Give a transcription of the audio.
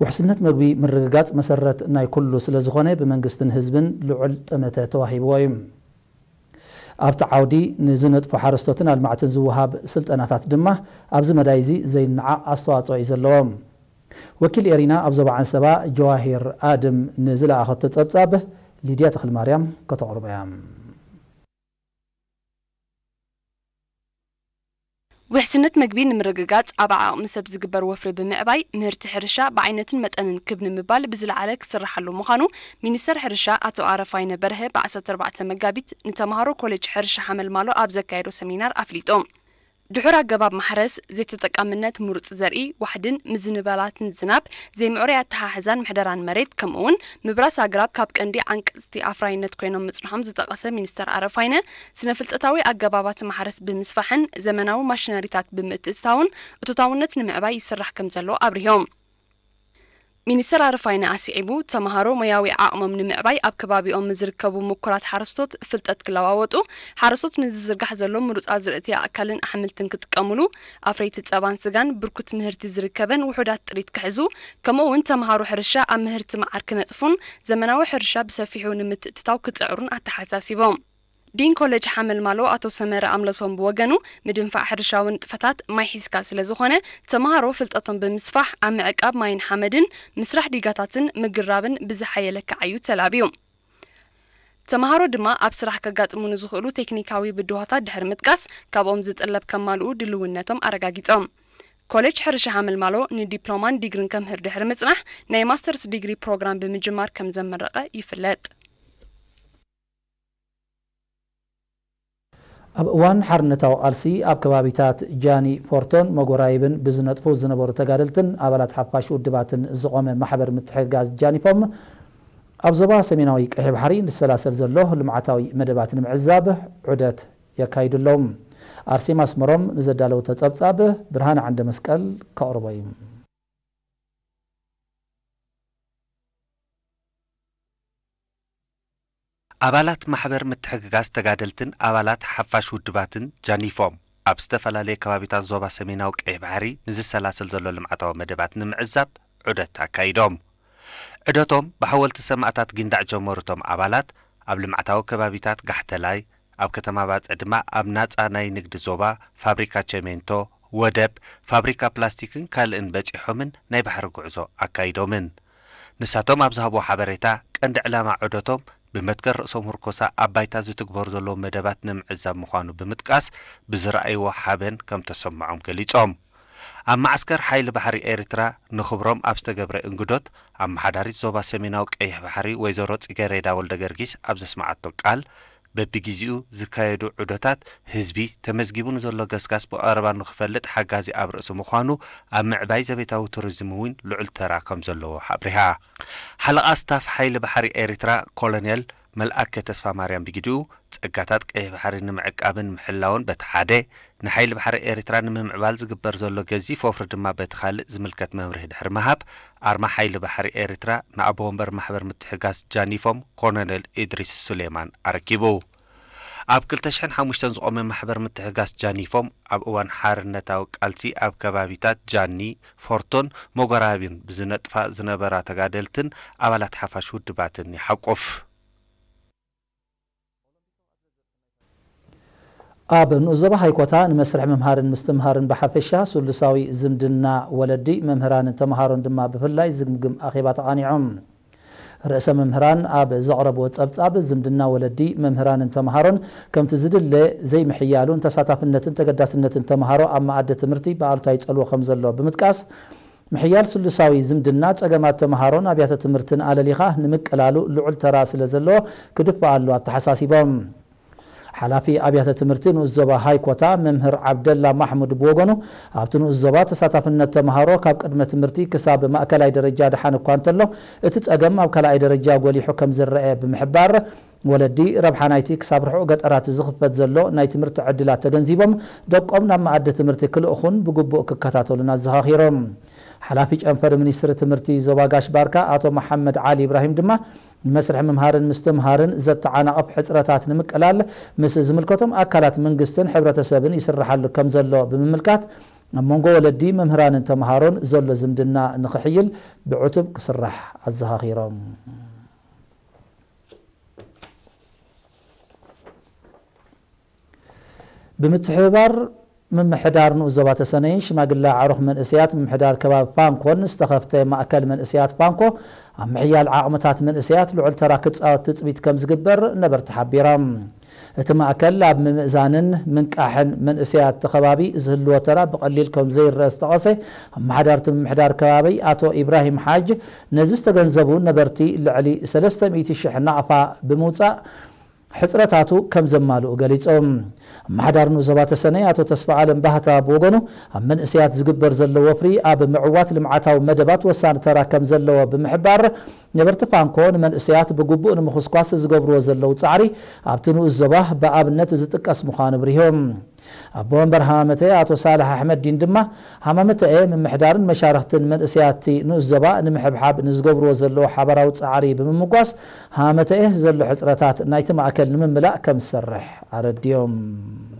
وحسنات مغبي من رقاقات مسرات ناي كلو سلزغوني بمنقستن هزبن لعل أمتا تواهيب وايم أبت عودي نزنت فحارستوتن المعتن زوهاب سلطاناتات دمة أبز مدايزي زي نعا أستواتو إزلوهم وكل إرينا أبز عن سبا جواهير آدم نزل أخطت أبتابه لديات تخل مريم كتعربيام وحسنت مجبين من رجعات أبع مسب زجبر وفر بمعباي مهرت حرشة بعينتن متأن كبن مبال بزل عليك سرح له مخانو من سر حرشة أتو عرفاي نبره بعسة أربعة مجابيت نتمهرو كلج حرشة حمل مالو أبزك كيرو سمينار أفليتوم ድሑር ኣገባብ ማሕረስ ዘይተጠቃምነት ምሩፅ ዘርኢ ዋሕድን ምዝንበላትን ዝናብ ዘይምዕሩይ ኣተሓሕዛን ምሕደራን መሬት ከምኡ ከምኡውን ምብራስ ኣግራብ ካብ ቀንዲ ዓንቅፅቲ ኣፍራይነት ኮይኖም ምፅንሖም ዝጠቐሰ ሚኒስተር ኣረፋይነ ስነ ፍልጠታዊ ኣገባባት ማሕረስ ብምስፋሕን ዘመናዊ ማሽነሪታት ብምእትእታውን እቶታውነት ንምዕባይ ይስራሕ ከም ዘለዎ ኣብርሂዮም ሚኒስተር ኣረፋይና ኣስዒቡ ተምሃሮ ሞያዊ ዓቕሞም ንምዕባይ ኣብ ከባቢኦም ዝርከቡ ምኩራት ሓረስቶት ፍልጠት ክለዋወጡ ሓረስቶት ንዝዝርጋሕ ዘሎ ምሩፃት ዝርእቲ ኣካልን ኣሕምልትን ክጥቀምሉ ኣፍረይቲ ፀባን ስጋን ብርኩት ምህርቲ ዝርከበን ውሑዳት ጥሪት ክሕዙ ከምኡ እውን ተምሃሮ ሕርሻ ኣብ ምህርቲ መዓር ክነጥፉን ዘመናዊ ሕርሻ ብሰፊሑ ንምትእትታው ክፅዕሩን ኣተሓሳሲቦም ዲን ኮሌጅ ሓመል ማሎ ኣቶ ሰመረ ኣምለሶም ብወገኑ ምድንፋዕ ሕርሻውን ጥፈታት ማይ ሒዝካ ስለ ዝኾነ ተምሃሮ ፍልጠቶም ብምስፋሕ ኣብ ምዕቃብ ማይን ሓመድን ምስራሕ ዲጋታትን ምግራብን ብዝሓየለካ ዓዩ ተላብዩ ተምሃሮ ድማ ኣብ ስራሕ ከጋጥሙ ንዝኽእሉ ቴክኒካዊ ብድዋታት ድሕሪ ምጥቃስ ካብኦም ዝጥለብ ከማልኡ ድልውነቶም ኣረጋጊፆም ኮሌጅ ሕርሻ ሓመልማሎ ንዲፕሎማን ዲግሪን ከምህር ድሕሪ ምፅናሕ ናይ ማስተርስ ዲግሪ ፕሮግራም ብምጅማር ከም ዘመረቐ ይፍለጥ ኣብ እዋን ሓርነታዊ ቃልሲ ኣብ ከባቢታት ጃኒ ፖርቶን መጎራይብን ብዝነጥፉ ዝነበሩ ተጋደልትን ኣባላት ሓፋሽ ውድባትን ዝቆመ ማሕበር ምትሕጋዝ ጃኒፖም ኣብ ዞባ ሰሜናዊ ቀይሕ ባሕሪ ዝሰላሰል ዘሎ ልምዓታዊ መደባት ንምዕዛብ ዑደት የካይዱ ኣሎም ኣርሴማ ኣስመሮም ንዘዳለዉ ተጸብጻብ ብርሃን ዓንደ መስቀል ከቕርቦ እዩ ኣባላት ማሕበር ምትሕግጋዝ ተጋደልትን ኣባላት ሓፋሽ ውድባትን ጃኒፎም ኣብ ዝተፈላለየ ከባቢታት ዞባ ሰሜናዊ ቀይ ባሕሪ ንዝሰላሰል ዘሎ ልምዓታዊ መደባት ንምዕዛብ ዑደት ኣካይዶም ዕደቶም ብሓወልቲ ሰማእታት ግንዳዕ ጀመሩቶም ኣባላት ኣብ ልምዓታዊ ከባቢታት ጋሕተላይ ኣብ ከተማ ባፀ ድማ ኣብ ናፃ ናይ ንግዲ ዞባ ፋብሪካ ቸሜንቶ ወደብ ፋብሪካ ፕላስቲክን ካልእን በፂሖምን ናይ ባሕሪ ጉዕዞ ኣካይዶምን ንሳቶም ኣብ ዝሃቦ ሓበሬታ ቀንዲ ዕላማ ዕደቶም ብመትከር ርእሶም ምርኮሳ ኣባይታ ዝትግበሩ ዘለዉ መደባት ንምዕዛብ ምዃኑ ብምጥቃስ ብዝረኣይዎ ሓበን ከም ተሰምዖም ገሊፆም ኣብ ማዓስከር ሓይሊ ባሕሪ ኤርትራ ንኽብሮም ኣብ ዝተገብረ እንግዶት መሓዳሪት ዞባ ሰሜናዊ ቀይሕ ባሕሪ ወይዘሮ ፂገሬዳ ወልደ ገርጊስ ኣብ ዘስማዓቶ ቃል በቢግዜኡ ዝካየዱ ዑዶታት ህዝቢ ተመዝጊቡ ንዘሎ ገስጋስ ብቐረባ ንኽፈልጥ ሓጋዚ ኣብ ርእሱ ምዃኑ ኣብ ምዕባይ ዘቤታዊ ቱሪዝም እውን ልዑል ተራ ከም ዘለዎ ኣብሪሃ ሓለቓ ስታፍ ሓይሊ ባሕሪ ኤርትራ ኮሎኔል መልኣከ ተስፋ ማርያም ብግድኡ ጸጋታት ቀይ ባሕሪ ንምዕቃብን ምሕላውን በቲ ሓደ ንሓይሊ ባሕሪ ኤርትራ ንምምዕባል ዝግበር ዘሎ ገዚፍ ወፍሪ ድማ በቲ ካልእ ዝምልከት መምርሒ ድሕሪ ምሃብ ኣርማ ሓይሊ ባሕሪ ኤርትራ ንኣቦ ወንበር ማሕበር ምትሕጋዝ ጃኒፎም ኮሎነል ኢድሪስ ሱሌማን ኣረኪቡ ኣብ 205 ዝቆመ ማሕበር ምትሕጋስ ጃኒፎም ኣብ እዋን ሓርነታዊ ቃልሲ ኣብ ከባቢታት ጃኒ ፎርቶን ሞጎራቢን ብዝነጥፋ ዝነበራ ተጋደልትን ኣባላት ሓፋሽ ውድባትን ይሓቁፍ ኣብ ንዕዘቦ ሃይኮታ ንመስርሕ ምምሃርን ምስትምሃርን ብሓፈሻ ስሉሳዊ ዝምድና ወለዲ መምህራንን ተምሃሮን ድማ ብፍላይ ዝግምግም ኣኼባ ተቓኒዖም ርእሰ መምህራን ኣብ ዘቕረብዎ ፀብጻብ ዝምድና ወለዲ መምህራንን ተምሃሮን ከምቲ ዝድለ ዘይምሕያሉን ተሳታፍነትን ተገዳስነትን ተምሃሮ ኣብ መኣዲ ትምህርቲ ብኣሉታይ ፀልዎ ከም ዘሎ ብምጥቃስ ምሕያል ስሉሳዊ ዝምድና ፀገማት ተምሃሮን ኣብያተ ትምህርትን ኣለሊኻ ንምቅላሉ ልዑል ተራ ስለ ዘለዎ ክድፍኣሉ ኣተሓሳሲቦም ሓላፊ ኣብያተ ትምህርቲ ንኡስ ዞባ ሃይኮታ መምህር ዓብደላ ማሕሙድ ብወገኑ ኣብቲ ንኡስ ዞባ ተሳታፍነት ተምሃሮ ካብ ቅድመ ትምህርቲ ክሳብ ማእከላይ ደረጃ ድሓን እኳ እንተሎ እቲ ፀገም ኣብ ካልኣይ ደረጃ ጎሊሑ ከም ዝረአ ብምሕባር ወለዲ ረብሓ ናይቲ ክሳብ ርሑ ገጠራት ዝኽፈት ዘሎ ናይ ትምህርቲ ዕድላት ተገንዚቦም ደቆም ናብ መኣዲ ትምህርቲ ክልእኹን ብግቡእ ክከታተሉን ኣዘኻኺሮም ሓላፊ ጨንፈር ሚኒስትሪ ትምህርቲ ዞባ ጋሽ ባርካ ኣቶ መሓመድ ዓሊ ኢብራሂም ድማ መስርሕ ምምሃርን ምስትምሃርን ዘተዓነቐ ሕፅረታት ንምቅላል ምስ ዝምልከቶም ኣካላት መንግስትን ሕብረተሰብን ይስርሓሉ ከም ዘሎ ብምምልካት ኣብ መንጎ ወለዲ መምህራንን ተምሃሮን ዘሎ ዝምድና ንክሕይል ብዕቱብ ክስራሕ ኣዘኻኺሮም ብምትሕብባር ምምሕዳር ንኡ ዞባ ተሰነይን ሽማግላ ዕሮኽ መንእሰያት ምምሕዳር ከባቢ ፋንኮን ዝተኸፍተ ማእከል መንእስያት ፋንኮ ኣብ መሕያል ዓቕምታት መንእሰያት ልዑል ተራ ክፃወ ትፅቢት ከም ዝግበር ነበርቲ ሓቢሮ እቲ ማእከል ብ ምምእዛንን ምንቃሕን መንእስያት ከባቢ ዝህልወ ተራ ብቐሊል ከም ዘይረአ ዝተቐሰ ኣብ መሓዳርቲ ምምሕዳር ከባቢ ኣቶ ኢብራሂም ሓጅ ነዚ ዝተገንዘቡ ነበርቲ ልዕሊ 300000 ናቕፋ ብምውፃእ ሕፅረታቱ ከም ዘማልኡ ገሊፆም ማሕዳር ኣመሓዳሪ ዘባተ ሰነይ ኣቶ ተስፋ ዓለም ባህታ ብወገኑ ኣብ መንእስያት ዝግበር ዘሎ ወፍሪ ኣብ ምዕዋት ልምዓታዊ መደባት ወሳኒ ተራ ከም ዘለዎ ብምሕባር ነበርቲ ፋንኮ ንመንእስያት ብግቡእ ንምኩስኳስ ዝገብርዎ ዘለዉ ፃዕሪ ኣብቲ ንኡስ ዞባ ብኣብነት ዝጥቀስ ምዃኑ ብርሆም ኣቦ ወንበር ሃማመተ ኣቶ ሳልሕ ኣሕመድ ዲን ድማ አ ምምሕዳርን መሻርክትን መንእስያቲ ንኡስ ዞባ ንምሕብሓብ ንዝገብርዎ ዘለዎ ሓበራዊ ፃዕሪ ብምምጓስ ሃማመተየ ዘሎ ሕፅረታት ናይቲ ማእከል ንምምላእ ከም ዝሰርሕ ኣረድዮም Mm.